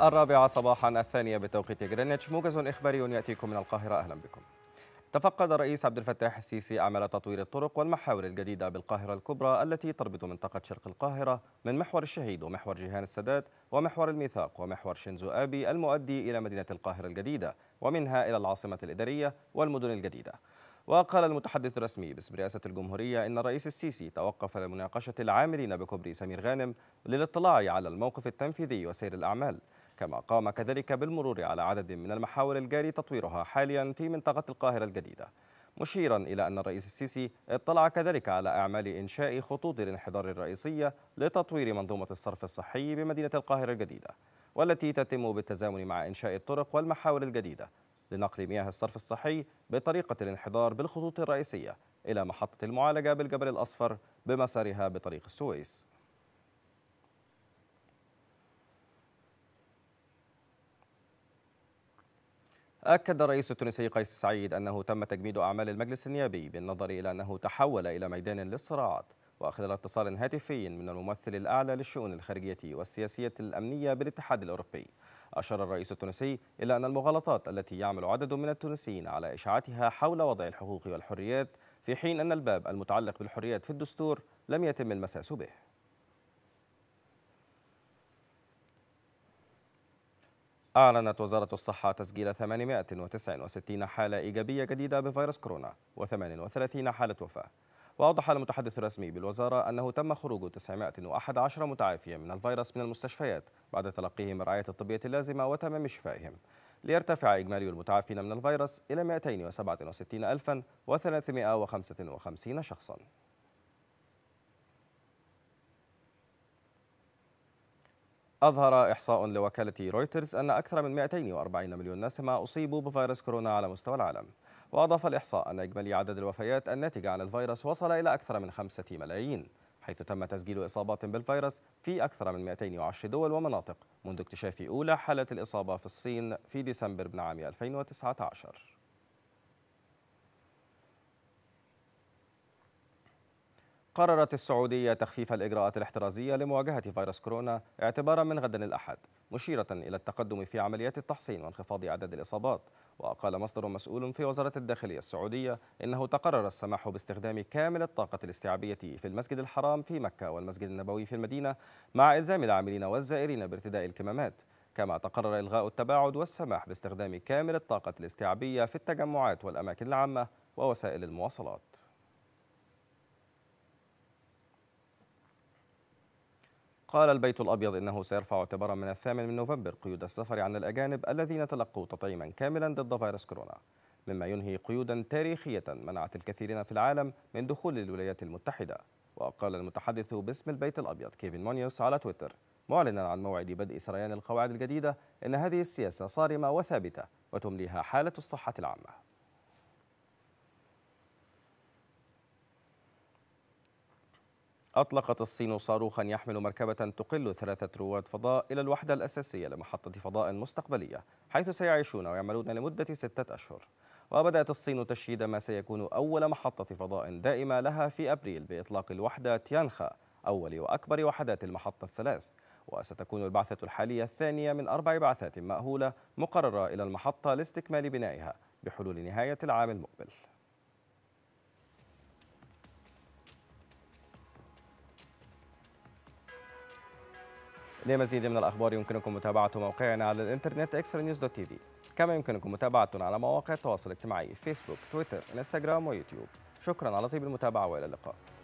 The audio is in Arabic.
الرابعة صباحا الثانية بتوقيت جرينتش موجز إخباري يأتيكم من القاهرة أهلا بكم تفقد الرئيس عبد الفتاح السيسي أعمال تطوير الطرق والمحاور الجديدة بالقاهرة الكبرى التي تربط منطقة شرق القاهرة من محور الشهيد ومحور جيهان السادات ومحور الميثاق ومحور شينزو آبي المؤدي إلى مدينة القاهرة الجديدة ومنها إلى العاصمة الإدارية والمدن الجديدة وقال المتحدث الرسمي باسم رئاسة الجمهورية إن الرئيس السيسي توقف لمناقشة العاملين بكبري سمير غانم للاطلاع على الموقف التنفيذي وسير الأعمال كما قام كذلك بالمرور على عدد من المحاور الجاري تطويرها حاليا في منطقة القاهرة الجديدة مشيرا إلى أن الرئيس السيسي اطلع كذلك على أعمال إنشاء خطوط الانحدار الرئيسية لتطوير منظومة الصرف الصحي بمدينة القاهرة الجديدة والتي تتم بالتزامن مع إنشاء الطرق والمحاور الجديدة لنقل مياه الصرف الصحي بطريقة الانحدار بالخطوط الرئيسية إلى محطة المعالجة بالجبل الأصفر بمسارها بطريق السويس أكد الرئيس التونسي قيس سعيد أنه تم تجميد أعمال المجلس النيابي بالنظر إلى أنه تحول إلى ميدان للصراعات وخلال اتصال هاتفي من الممثل الأعلى للشؤون الخارجية والسياسية الأمنية بالاتحاد الأوروبي أشار الرئيس التونسي إلى أن المغالطات التي يعمل عدد من التونسيين على إشاعتها حول وضع الحقوق والحريات في حين أن الباب المتعلق بالحريات في الدستور لم يتم المساس به أعلنت وزارة الصحة تسجيل 869 حالة إيجابية جديدة بفيروس كورونا و38 حالة وفاة وأوضح المتحدث الرسمي بالوزارة أنه تم خروج 911 متعافيا من الفيروس من المستشفيات بعد تلقيهم الرعاية الطبية اللازمة وتمام شفائهم ليرتفع إجمالي المتعافين من الفيروس إلى 267355 شخصاً أظهر إحصاء لوكالة رويترز أن أكثر من 240 مليون نسمة أصيبوا بفيروس كورونا على مستوى العالم وأضاف الإحصاء أن إجمالي عدد الوفيات الناتجة عن الفيروس وصل إلى أكثر من 5 ملايين حيث تم تسجيل إصابات بالفيروس في أكثر من 210 دول ومناطق منذ اكتشاف أولى حالة الإصابة في الصين في ديسمبر من عام 2019 قررت السعودية تخفيف الإجراءات الاحترازية لمواجهة فيروس كورونا اعتبارا من غد الأحد مشيرة إلى التقدم في عمليات التحصين وانخفاض عدد الإصابات وقال مصدر مسؤول في وزارة الداخلية السعودية إنه تقرر السماح باستخدام كامل الطاقة الاستيعابية في المسجد الحرام في مكة والمسجد النبوي في المدينة مع إلزام العاملين والزائرين بارتداء الكمامات كما تقرر إلغاء التباعد والسماح باستخدام كامل الطاقة الاستيعابية في التجمعات والأماكن العامة ووسائل المواصلات قال البيت الأبيض إنه سيرفع اعتبارا من الثامن من نوفمبر قيود السفر عن الأجانب الذين تلقوا تطعيما كاملا ضد فيروس كورونا مما ينهي قيودا تاريخية منعت الكثيرين في العالم من دخول الولايات المتحدة وقال المتحدث باسم البيت الأبيض كيفن مونيوس على تويتر معلنا عن موعد بدء سريان القواعد الجديدة إن هذه السياسة صارمة وثابتة وتمليها حالة الصحة العامة أطلقت الصين صاروخا يحمل مركبة تقل ثلاثة رواد فضاء إلى الوحدة الأساسية لمحطة فضاء مستقبلية حيث سيعيشون ويعملون لمدة ستة أشهر وبدأت الصين تشييد ما سيكون أول محطة فضاء دائمة لها في أبريل بإطلاق الوحدة تيانخا أول وأكبر وحدات المحطة الثلاث وستكون البعثة الحالية الثانية من أربع بعثات مأهولة مقررة إلى المحطة لاستكمال بنائها بحلول نهاية العام المقبل لمزيد من الأخبار يمكنكم متابعة موقعنا على الإنترنت إكسترا نيوز دوت تي في كما يمكنكم متابعتنا على مواقع التواصل الاجتماعي فيسبوك تويتر إنستغرام ويوتيوب شكرا على طيب المتابعة وإلى اللقاء